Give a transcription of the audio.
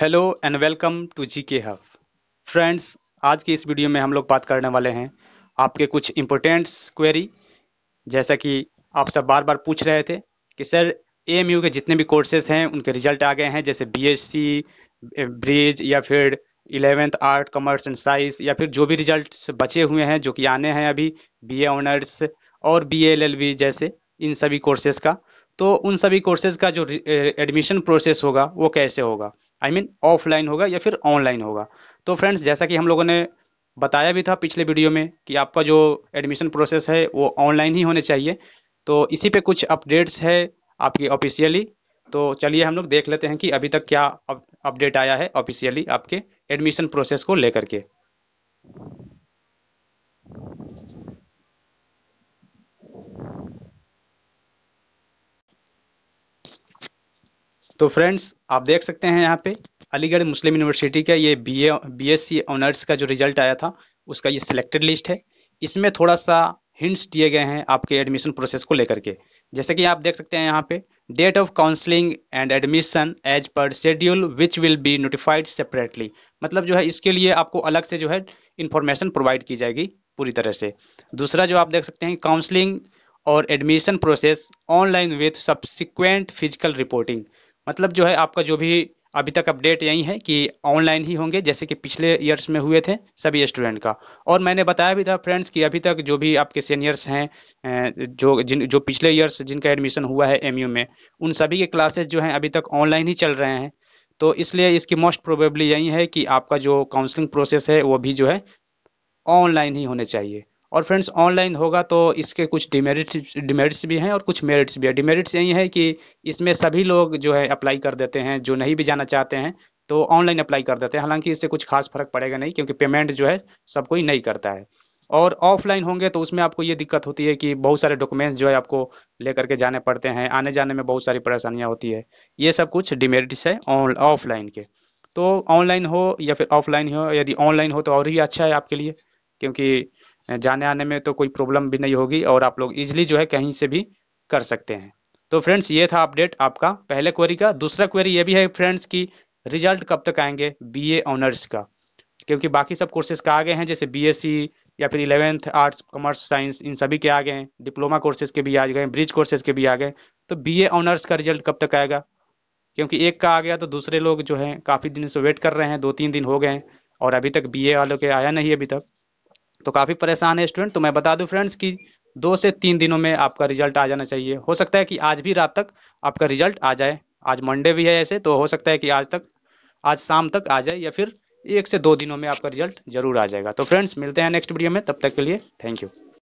hello and welcome to G K hub friends आज की इस वीडियो में हम लोग बात करने वाले हैं आपके कुछ इम्पोर्टेंट्स क्वेरी जैसा कि आप सब बार बार पूछ रहे थे कि सर ए के जितने भी कोर्सेज हैं उनके रिजल्ट आ गए हैं जैसे बी ब्रिज या फिर eleventh art commerce and science या फिर जो भी रिजल्ट बचे हुए हैं जो कि आने हैं अभी बी ऑनर्स और बी एल एल जैसे इन सभी कोर्सेज का तो उन सभी कोर्सेज का जो एडमिशन प्रोसेस होगा वो कैसे होगा आई मीन ऑफलाइन होगा या फिर ऑनलाइन होगा तो फ्रेंड्स जैसा कि हम लोगों ने बताया भी था पिछले वीडियो में कि आपका जो एडमिशन प्रोसेस है वो ऑनलाइन ही होने चाहिए तो इसी पे कुछ अपडेट्स है आपकी ऑफिशियली तो चलिए हम लोग देख लेते हैं कि अभी तक क्या अपडेट आया है ऑफिशियली आपके एडमिशन प्रोसेस को लेकर के तो फ्रेंड्स आप देख सकते हैं यहाँ पे अलीगढ़ मुस्लिम यूनिवर्सिटी का ये B A B S C honours का जो रिजल्ट आया था उसका ये सिलेक्टेड लिस्ट है इसमें थोड़ा सा हिंट्स दिए गए हैं आपके एडमिशन प्रोसेस को लेकर के जैसे कि आप देख सकते हैं यहाँ पे date of counselling and admission as per schedule which will be notified separately मतलब जो है इसके लिए आपको अलग से जो है इन्फॉर्मेशन प्रोवाइड की जाएगी पूरी तरह से दूसरा जो आप देख सकते हैं काउंसलिंग और admission process online with subsequent physical reporting मतलब जो है आपका जो भी अभी तक अपडेट यही है कि ऑनलाइन ही होंगे जैसे कि पिछले ईयर्स में हुए थे सभी स्टूडेंट का और मैंने बताया भी था फ्रेंड्स कि अभी तक जो भी आपके सीनियर्स हैं जो जिन जो पिछले ईयर्स जिनका एडमिशन हुआ है एमयू में उन सभी के क्लासेस जो हैं अभी तक ऑनलाइन ही चल रहे हैं तो इसलिए इसकी मोस्ट प्रोबेबली यही है कि आपका जो काउंसलिंग प्रोसेस है वो भी जो है ऑनलाइन ही होने चाहिए और फ्रेंड्स ऑनलाइन होगा तो इसके कुछ डिमेरिट्स डिमेरिट्स भी हैं और कुछ मेरिट्स भी है डिमेरिट्स यही है कि इसमें सभी लोग जो है अप्लाई कर देते हैं जो नहीं भी जाना चाहते हैं तो ऑनलाइन अप्लाई कर देते हैं हालांकि इससे कुछ खास फर्क पड़ेगा नहीं क्योंकि पेमेंट जो है सब कोई नहीं करता है और ऑफलाइन होंगे तो उसमें आपको ये दिक्कत होती है कि बहुत सारे डॉक्यूमेंट्स जो है आपको लेकर के जाने पड़ते हैं आने जाने में बहुत सारी परेशानियाँ होती है ये सब कुछ डिमेरिट्स है ऑफलाइन के तो ऑनलाइन हो या फिर ऑफलाइन हो यदि ऑनलाइन हो तो और ही अच्छा है आपके लिए क्योंकि जाने आने में तो कोई प्रॉब्लम भी नहीं होगी और आप लोग इजिली जो है कहीं से भी कर सकते हैं तो फ्रेंड्स ये था अपडेट आपका पहले क्वेरी का दूसरा क्वेरी ये भी है फ्रेंड्स की रिजल्ट कब तक आएंगे बीए ऑनर्स का क्योंकि बाकी सब कोर्सेज का आ गए हैं जैसे बीएससी या फिर इलेवेंथ आर्ट्स कॉमर्स साइंस इन सभी के आ गए हैं डिप्लोमा कोर्सेज के भी आ गए ब्रिज कोर्सेज के भी आ गए तो बीए ऑनर्स का रिजल्ट कब तक आएगा क्योंकि एक का आ गया तो दूसरे लोग जो हैं काफ़ी दिन से वेट कर रहे हैं दो तीन दिन हो गए हैं और अभी तक बी वालों के आया नहीं अभी तक तो काफ़ी परेशान है स्टूडेंट तो मैं बता दूं फ्रेंड्स कि दो से तीन दिनों में आपका रिजल्ट आ जाना चाहिए हो सकता है कि आज भी रात तक आपका रिजल्ट आ जाए आज मंडे भी है ऐसे तो हो सकता है कि आज तक आज शाम तक आ जाए या फिर एक से दो दिनों में आपका रिजल्ट जरूर आ जाएगा तो फ्रेंड्स मिलते हैं नेक्स्ट वीडियो में तब तक के लिए थैंक यू